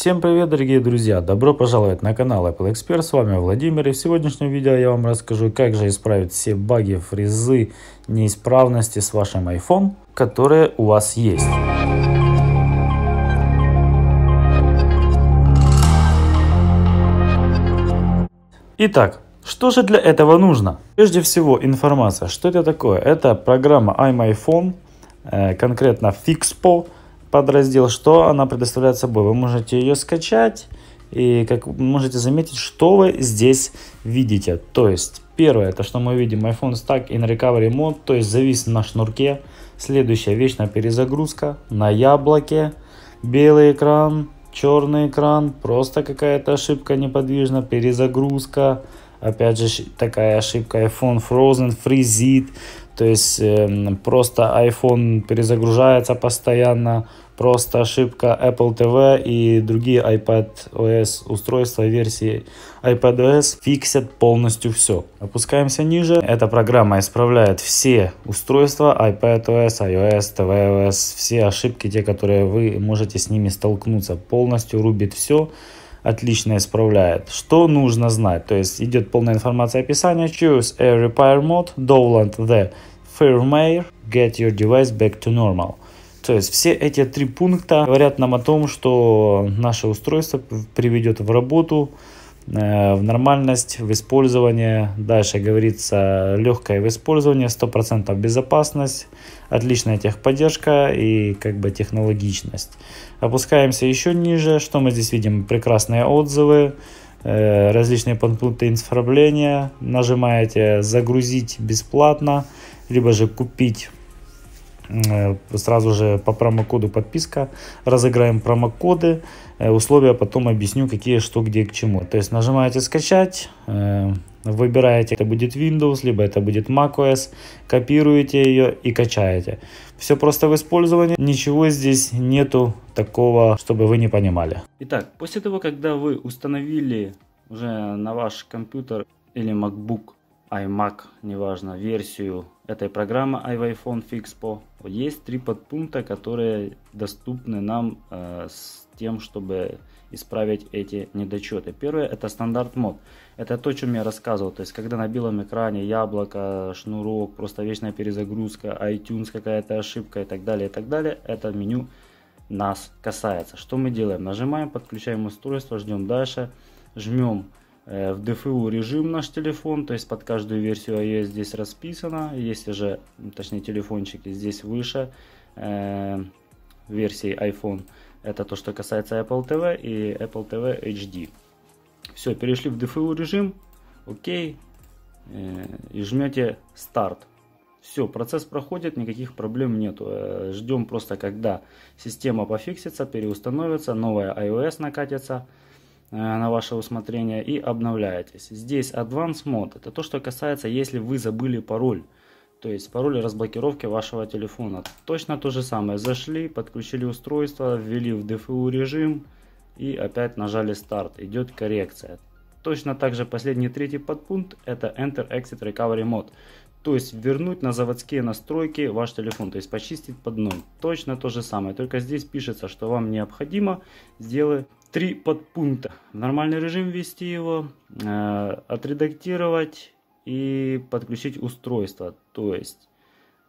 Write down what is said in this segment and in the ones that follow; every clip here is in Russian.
Всем привет, дорогие друзья! Добро пожаловать на канал Apple Expert, с вами Владимир. И в сегодняшнем видео я вам расскажу, как же исправить все баги, фрезы, неисправности с вашим iPhone, которые у вас есть. Итак, что же для этого нужно? Прежде всего информация. Что это такое? Это программа iMyPhone, э, конкретно FixPo подраздел, что она предоставляет собой. Вы можете ее скачать и как можете заметить, что вы здесь видите. То есть первое, это что мы видим, iPhone Stack in Recovery Mode, то есть завис на шнурке. Следующая вечная перезагрузка на яблоке, белый экран, черный экран, просто какая-то ошибка неподвижно перезагрузка. Опять же такая ошибка iPhone Frozen, фризит. То есть эм, просто iPhone перезагружается постоянно, просто ошибка Apple TV и другие iPad OS устройства версии iPad OS фиксят полностью все. Опускаемся ниже. Эта программа исправляет все устройства iPad OS, iOS, tvOS, все ошибки, те, которые вы можете с ними столкнуться. Полностью рубит все отлично исправляет. Что нужно знать? То есть идет полная информация описания. Choose a repair mode, Dowland the firmware, get your device back to normal. То есть все эти три пункта говорят нам о том, что наше устройство приведет в работу, э, в нормальность, в использование. Дальше говорится легкое в использовании, 100% безопасность, отличная техподдержка и как бы технологичность. Опускаемся еще ниже. Что мы здесь видим? Прекрасные отзывы, э, различные пункты исправления. Нажимаете «Загрузить бесплатно» либо же купить э, сразу же по промокоду подписка разыграем промокоды э, условия потом объясню какие что где к чему то есть нажимаете скачать э, выбираете это будет windows либо это будет macOS копируете ее и качаете все просто в использовании ничего здесь нету такого чтобы вы не понимали итак после того когда вы установили уже на ваш компьютер или macbook iMac, неважно, версию этой программы iWiFone Fixpo, есть три подпункта, которые доступны нам э, с тем, чтобы исправить эти недочеты. Первое это стандарт мод. Это то, о чем я рассказывал. То есть, когда на белом экране яблоко, шнурок, просто вечная перезагрузка, iTunes какая-то ошибка и так далее, и так далее, это меню нас касается. Что мы делаем? Нажимаем, подключаем устройство, ждем дальше, жмем Э, в DFU режим наш телефон, то есть под каждую версию iOS здесь расписано, если же, точнее телефончики здесь выше э, версии iPhone, это то, что касается Apple TV и Apple TV HD. Все, перешли в DFU режим, окей, э, и жмете старт. Все, процесс проходит, никаких проблем нету. Э, Ждем просто, когда система пофиксится, переустановится, новая iOS накатится. Э, на ваше усмотрение и обновляетесь. Здесь Advanced Mode, это то, что касается, если вы забыли пароль. То есть пароль разблокировки вашего телефона. Точно то же самое. Зашли, подключили устройство, ввели в DFU режим и опять нажали старт. Идет коррекция. Точно так же последний третий подпункт это Enter Exit Recovery Mode. То есть вернуть на заводские настройки ваш телефон, то есть почистить под ноль. Точно то же самое, только здесь пишется, что вам необходимо сделать три подпункта. В нормальный режим ввести его, э, отредактировать и подключить устройство. То есть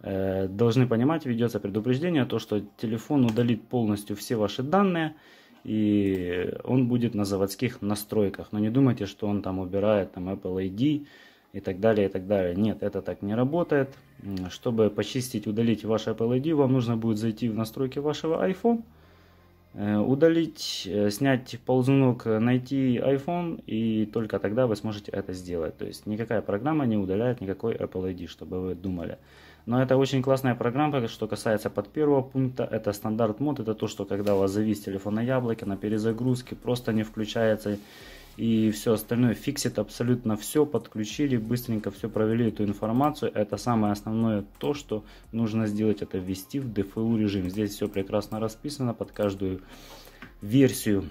э, должны понимать, ведется предупреждение, то что телефон удалит полностью все ваши данные и он будет на заводских настройках. Но не думайте, что он там убирает там Apple ID, и так далее, и так далее. Нет, это так не работает. Чтобы почистить, удалить ваш Apple ID, вам нужно будет зайти в настройки вашего iPhone, э, удалить, э, снять ползунок, э, найти iPhone, и только тогда вы сможете это сделать. То есть никакая программа не удаляет никакой Apple ID, чтобы вы думали. Но это очень классная программа, что касается под первого пункта, это стандарт мод, это то, что когда у вас завис телефон на яблоке, на перезагрузке, просто не включается и все остальное. Фиксит абсолютно все, подключили, быстренько все провели эту информацию. Это самое основное то, что нужно сделать, это ввести в DFU режим. Здесь все прекрасно расписано под каждую версию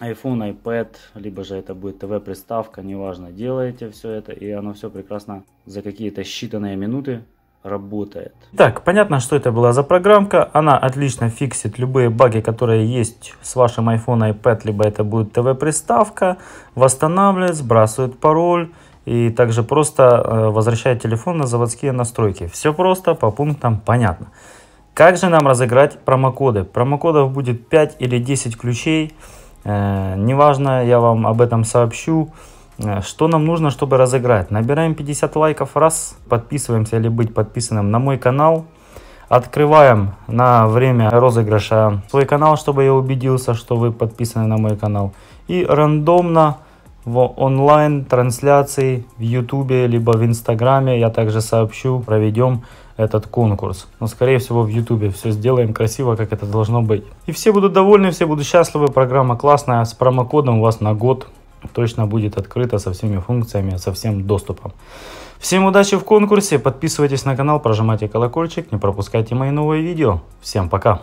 iPhone, iPad, либо же это будет ТВ-приставка, неважно, делаете все это, и оно все прекрасно за какие-то считанные минуты работает. Так, понятно, что это была за программка. Она отлично фиксит любые баги, которые есть с вашим iPhone, iPad, либо это будет ТВ-приставка. Восстанавливает, сбрасывает пароль и также просто э, возвращает телефон на заводские настройки. Все просто, по пунктам понятно. Как же нам разыграть промокоды? Промокодов будет 5 или 10 ключей. Э, неважно, я вам об этом сообщу. Э, что нам нужно, чтобы разыграть? Набираем 50 лайков раз, подписываемся или быть подписанным на мой канал. Открываем на время розыгрыша свой канал, чтобы я убедился, что вы подписаны на мой канал. И рандомно в онлайн-трансляции в Ютубе, либо в Инстаграме, я также сообщу, проведем этот конкурс. Но, скорее всего, в Ютубе все сделаем красиво, как это должно быть. И все будут довольны, все будут счастливы. Программа классная, с промокодом у вас на год точно будет открыто со всеми функциями, со всем доступом. Всем удачи в конкурсе, подписывайтесь на канал, прожимайте колокольчик, не пропускайте мои новые видео. Всем пока!